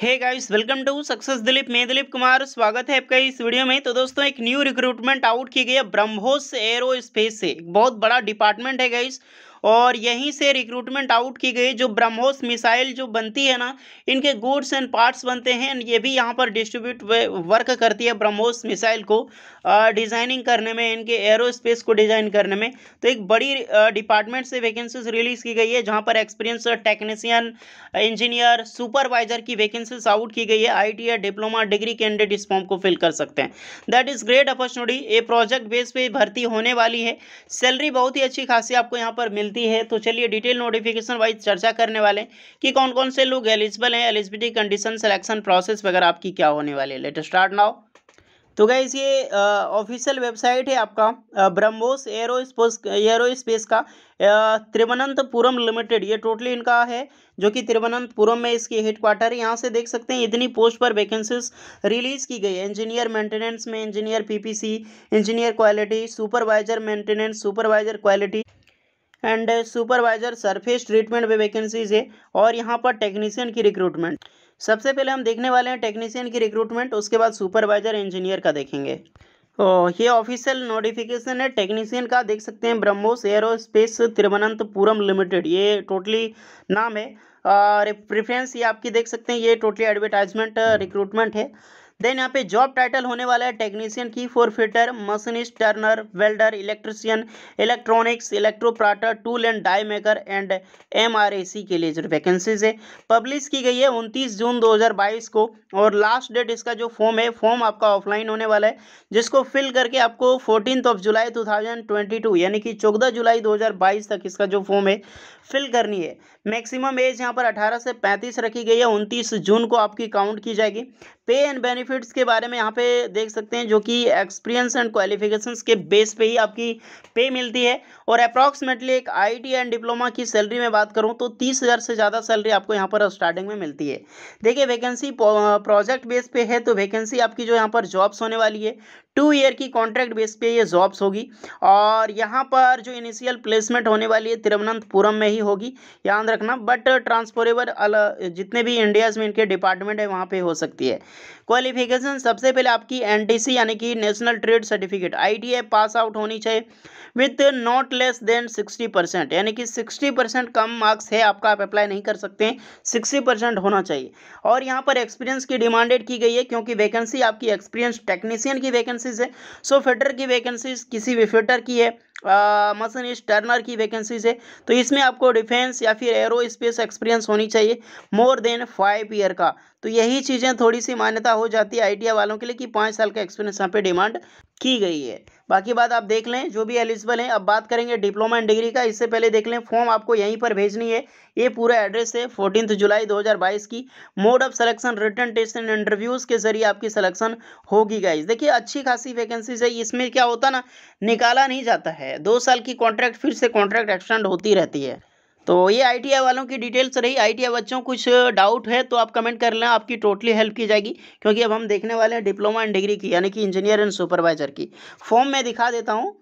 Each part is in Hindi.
hey guys welcome to success Dilip मैं दिलीप कुमार स्वागत है आपका इस वीडियो में तो दोस्तों एक न्यू रिक्रूटमेंट आउट की गई है ब्रह्मोस एरो स्पेस से एक बहुत बड़ा डिपार्टमेंट है गाइस और यहीं से रिक्रूटमेंट आउट की गई जो ब्रह्मोस मिसाइल जो बनती है ना इनके गुड्स एंड पार्ट्स बनते हैं ये भी यहाँ पर डिस्ट्रीब्यूट वर्क करती है ब्रह्मोस मिसाइल को डिज़ाइनिंग करने में इनके एरोस्पेस को डिज़ाइन करने में तो एक बड़ी डिपार्टमेंट से वैकेंसीज रिलीज़ की गई है जहाँ पर एक्सपीरियंस टेक्नीसियन इंजीनियर सुपरवाइजर की वैकेंसीज आउट की गई है आई या डिप्लोमा डिग्री कैंडिडेट इस फॉर्म को फिल कर सकते हैं दैट इज़ ग्रेट अपॉर्चुनिटी ये प्रोजेक्ट बेस पर भर्ती होने वाली है सैलरी बहुत ही अच्छी खासी आपको यहाँ पर मिलती मिलती है तो चलिए डिटेल नोटिफिकेशन वाइज चर्चा करने वाले कि कौन कौन से लोग एलिजिबल हैं एलिजिबिलिटी कंडीशन सिलेक्शन प्रोसेस वगैरह आपकी क्या होने वाली है लेट स्टार्ट नाउ तो गैस ये ऑफिशियल वेबसाइट है आपका ब्रह्मोस एरो एरो स्पेस का तिरुवनंतपुरम लिमिटेड ये टोटली इनका है जो कि तिरुवनंतपुरम में इसकी हेडक्वार्टर है यहाँ से देख सकते हैं इतनी पोस्ट पर वैकेंसीज रिलीज की गई है इंजीनियर मेंटेनेंस में engineer PPC engineer quality supervisor maintenance supervisor quality and supervisor surface treatment पे वैकेंसीज है और यहाँ पर टेक्नीशियन की रिक्रूटमेंट सबसे पहले हम देखने वाले हैं टेक्नीशियन की रिक्रूटमेंट उसके बाद सुपरवाइजर इंजीनियर का देखेंगे ओ, ये ऑफिशियल नोटिफिकेशन है टेक्नीशियन का देख सकते हैं BrahMos aerospace Thiruvananthapuram limited ये टोटली नाम है प्रेफरेंस ये आपकी देख सकते हैं ये टोटली एडवर्टाइजमेंट रिक्रूटमेंट है देन यहाँ पे जॉब टाइटल होने वाला है टेक्नीशियन की four fitter machinist turner welder electrician electronics electroplater tool and die maker and M के लिए जो वैकेंसीज है पब्लिश की गई है उनतीस जून बाईस को और लास्ट डेट इसका जो फॉर्म है फॉर्म आपका ऑफलाइन होने वाला है जिसको फिल करके आपको फोर्टीन ऑफ जुलाई टू यानी कि चौदह जुलाई बाईस तक इसका जो फॉर्म है फिल करनी है मैक्सिमम एज यहाँ पर 18 से 35 रखी गई है 29 जून को आपकी काउंट की जाएगी पे एंड बेनिफिट्स के बारे में यहाँ पे देख सकते हैं जो कि एक्सपीरियंस एंड क्वालिफिकेशंस के बेस पे ही आपकी पे मिलती है और अप्रॉक्सीमेटली एक आईटी एंड डिप्लोमा की सैलरी में बात करूँ तो तीस हज़ार से ज़्यादा सैलरी आपको यहाँ पर स्टार्टिंग में मिलती है देखिए वैकेंसी प्रोजेक्ट बेस पे है तो वैकेंसी आपकी जो यहाँ पर जॉब्स होने वाली है टू ईयर की कॉन्ट्रैक्ट बेस पे ये जॉब्स होगी और यहाँ पर जो इनिशियल प्लेसमेंट होने वाली है तिरुवनंतपुरम में ही होगी याद रखना बट ट्रांसफोरेबल जितने भी इंडियाज़ में इनके डिपार्टमेंट है वहाँ पे हो सकती है क्वालिफिकेशन सबसे पहले आपकी एनटीसी यानी कि नेशनल ट्रेड सर्टिफिकेट आई पास आउट होनी चाहिए with not less than sixty percent यानी कि सिक्सटी परसेंट कम मार्क्स है आपका आप अप्लाई नहीं कर सकते हैं सिक्सटी परसेंट होना चाहिए और यहाँ पर एक्सपीरियंस की डिमांडेड की गई है क्योंकि वैकेंसी आपकी एक्सपीरियंस टेक्नीशियन की वैकेंसी वैकेंसीज है सो फिटर की वैकेंसीज किसी भी फिटर की है मसनिस्ट टर्नर की वैकेंसीज है तो इसमें आपको डिफेंस या फिर एरो स्पेस एक्सपीरियंस होनी चाहिए मोर देन फाइव ईयर का तो यही चीज़ें थोड़ी सी मान्यता हो जाती है आई वालों के लिए कि पाँच साल का एक्सपीरियंस यहाँ पे डिमांड की गई है बाकी बात आप देख लें जो भी एलिजिबल हैं अब बात करेंगे डिप्लोमा एंड डिग्री का इससे पहले देख लें फॉर्म आपको यहीं पर भेजनी है ये पूरा एड्रेस है फोर्टीन जुलाई 2022 की mode of selection written test and interviews के जरिए आपकी सिलेक्शन होगी गाइज देखिए अच्छी खासी वैकेंसीज है इसमें क्या होता ना निकाला नहीं जाता है दो साल की कॉन्ट्रैक्ट फिर से कॉन्ट्रैक्ट एक्सटेंड होती रहती है तो ये आई वालों की डिटेल्स रही आई बच्चों कुछ डाउट है तो आप कमेंट कर लें आपकी टोटली हेल्प की जाएगी क्योंकि अब हम देखने वाले हैं डिप्लोमा एंड डिग्री की यानी कि इंजीनियर एंड सुपरवाइजर की फॉर्म मैं दिखा देता हूँ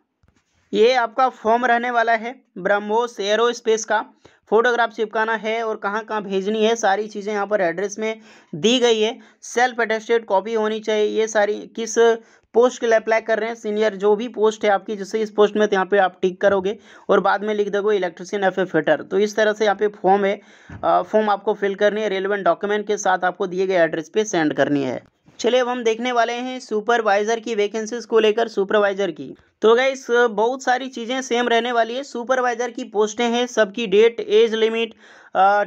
ये आपका फॉर्म रहने वाला है ब्रह्मोस एरो स्पेस का फोटोग्राफ चिपकाना है और कहाँ कहाँ भेजनी है सारी चीज़ें यहाँ पर एड्रेस में दी गई है सेल्फ अटेस्टेड कॉपी होनी चाहिए ये सारी किस पोस्ट के लिए अप्लाई कर रहे हैं सीनियर जो भी पोस्ट है आपकी जैसे इस पोस्ट में तो यहाँ पे आप टिक करोगे और बाद में लिख दोगे इलेक्ट्रिशियन एफ ए फिटर तो इस तरह से यहाँ पे फॉर्म है फॉर्म आपको फिल करनी है रेलिवेंट डॉक्यूमेंट के साथ आपको दिए गए एड्रेस पे सेंड करनी है चलिए अब हम देखने वाले हैं सुपरवाइज़र की वैकेंसीज को लेकर सुपरवाइज़र की तो गाइस बहुत सारी चीज़ें सेम रहने वाली है सुपरवाइज़र की पोस्टें हैं सबकी date age limit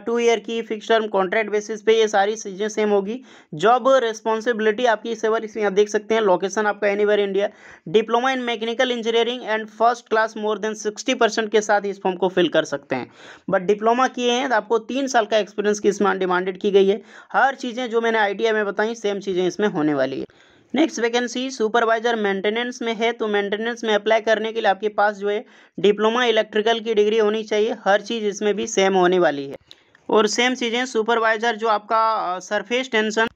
two year की फिक्स टर्म कॉन्ट्रैक्ट बेसिस पे ये सारी चीज़ें सेम होगी जॉब रिस्पॉन्सिबिलिटी आपकी इस बार इसमें आप देख सकते हैं लोकेशन आपका anywhere India diploma in mechanical engineering and first class more than sixty percent के साथ इस फॉर्म को फिल कर सकते हैं बट डिप्लोमा किए हैं तो आपको तीन साल का एक्सपीरियंस की इसमें डिमांडेड की गई है हर चीज़ें जो मैंने आइडिया में बताई सेम चीज़ें इसमें होने वाली है नेक्स्ट वैकेंसी सुपरवाइजर मेंटेनेंस में है तो मेंटेनेंस में अप्लाई करने के लिए आपके पास जो है डिप्लोमा इलेक्ट्रिकल की डिग्री होनी चाहिए हर चीज़ इसमें भी सेम होने वाली है और सेम चीज़ें सुपरवाइजर जो आपका सरफेस टेंशन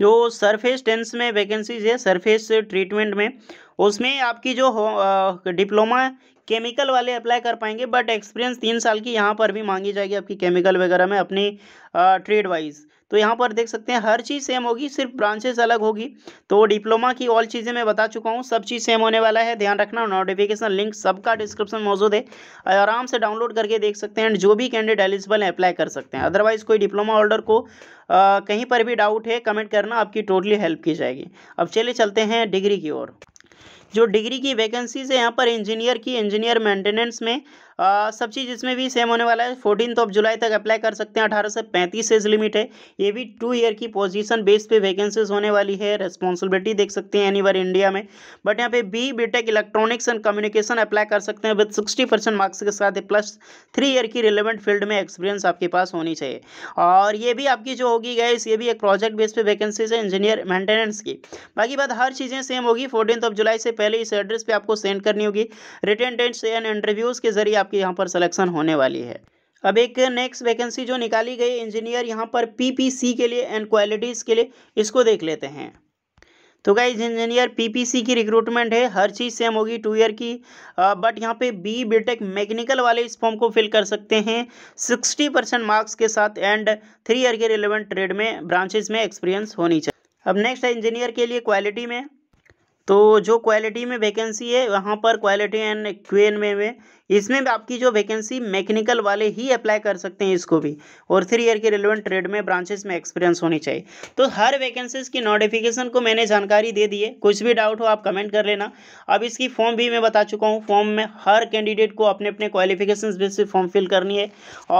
जो सरफेस टेंस में वैकेंसीज है सरफेस ट्रीटमेंट में उसमें आपकी जो हो डिप्लोमा केमिकल वाले अप्लाई कर पाएंगे बट एक्सपीरियंस तीन साल की यहाँ पर भी मांगी जाएगी आपकी केमिकल वगैरह में अपनी ट्रेड वाइज तो यहाँ पर देख सकते हैं हर चीज़ सेम होगी सिर्फ ब्रांचेस अलग होगी तो डिप्लोमा की ऑल चीज़ें मैं बता चुका हूँ सब चीज़ सेम होने वाला है ध्यान रखना नोटिफिकेशन लिंक सबका डिस्क्रिप्शन मौजूद है आराम से डाउनलोड करके देख सकते हैं एंड जो भी कैंडिडेट एलिजिबल है अप्लाई कर सकते हैं अदरवाइज़ कोई डिप्लोमा होल्डर को आ, कहीं पर भी डाउट है कमेंट करना आपकी टोटली हेल्प की जाएगी अब चलिए चलते हैं डिग्री की ओर जो डिग्री की वैकेंसीज है यहाँ पर इंजीनियर की इंजीनियर मेंटेनेंस में आ, सब चीज़ इसमें भी सेम होने वाला है फोर्टीन ऑफ जुलाई तक अप्लाई कर सकते हैं अठारह से पैंतीस एज लिमिट है ये भी टू ईयर की पोजीशन बेस पे वैकेंसीज होने वाली है रेस्पॉन्सिबिलिटी देख सकते हैं एनी वर इंडिया में बट यहाँ पे B BTech electronics and communication apply कर सकते हैं विद सिक्सटी परसेंट मार्क्स के साथ प्लस थ्री ईयर की रिलेवेंट फील्ड में एक्सपीरियंस आपके पास होनी चाहिए और ये भी आपकी जो होगी गैस ये भी एक प्रोजेक्ट बेस पे वैकेंसीज है इंजीनियर मेंटेनेंस की बाकी बात हर चीज़ें सेम होगी फोर्टीन ऑफ जुलाई से पहले इस एड्रेस पर आपको सेंड करनी होगी रिटर्न टेंट्स एंड इंटरव्यूज़ के जरिए आपके यहाँ पर सलेक्शन होने वाली है अब एक नेक्स्ट वैकेंसी जो निकाली गई इंजीनियर यहाँ पर पीपीसी के लिए एंड क्वालिटीज़ के लिए इसको देख लेते हैं तो क्या इंजीनियर पीपीसी की रिक्रूटमेंट है हर चीज़ सेम होगी टू ईयर की आ, बट यहाँ पे बी बीटेक मैकेनिकल वाले इस फॉर्म को फिल कर सकते हैं सिक्सटी परसेंट मार्क्स के साथ एंड थ्री ईयर के रिलेवेंट ट्रेड में ब्रांचेज में एक्सपीरियंस होनी चाहिए अब नेक्स्ट है इंजीनियर के लिए क्वालिटी में तो जो क्वालिटी में वैकेंसी है वहाँ पर क्वालिटी एंड क्यू में, में इसमें भी आपकी जो वैकेंसी मैकेनिकल वाले ही अप्लाई कर सकते हैं इसको भी और थ्री ईयर के रिलेवेंट ट्रेड में ब्रांचेस में एक्सपीरियंस होनी चाहिए तो हर वैकेंसीज की नोटिफिकेशन को मैंने जानकारी दे दी है कुछ भी डाउट हो आप कमेंट कर लेना अब इसकी फॉर्म भी मैं बता चुका हूँ फॉर्म में हर कैंडिडेट को अपने अपने क्वालिफिकेशन बेस फॉर्म फिल करनी है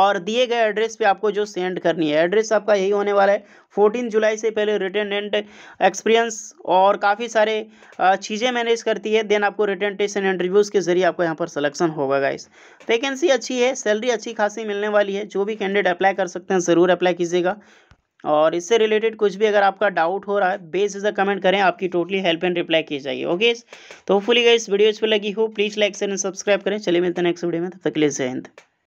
और दिए गए एड्रेस पर आपको जो सेंड करनी है एड्रेस आपका यही होने वाला है फोर्टीन जुलाई से पहले रिटर्न एक्सपीरियंस और काफ़ी सारे चीज़ें मैनेज करती है देन आपको रिटर्न टेस्ट एंड इंटरव्यूज़ के जरिए आपको यहाँ पर सिलेक्शन होगा गाइस वैकेंसी अच्छी है सैलरी अच्छी खासी मिलने वाली है जो भी कैंडिडेट अप्लाई कर सकते हैं ज़रूर अप्लाई कीजिएगा और इससे रिलेटेड कुछ भी अगर आपका डाउट हो रहा है बेस इज कमेंट करें आपकी टोटली हेल्प एंड रिप्लाई की जाएगी ओके तो होपफुली गाइस वीडियो इस पर लगी हो please like share and subscribe करें चलिए मिलते हैं नेक्स्ट वीडियो में तब तक के लिए जय हिंद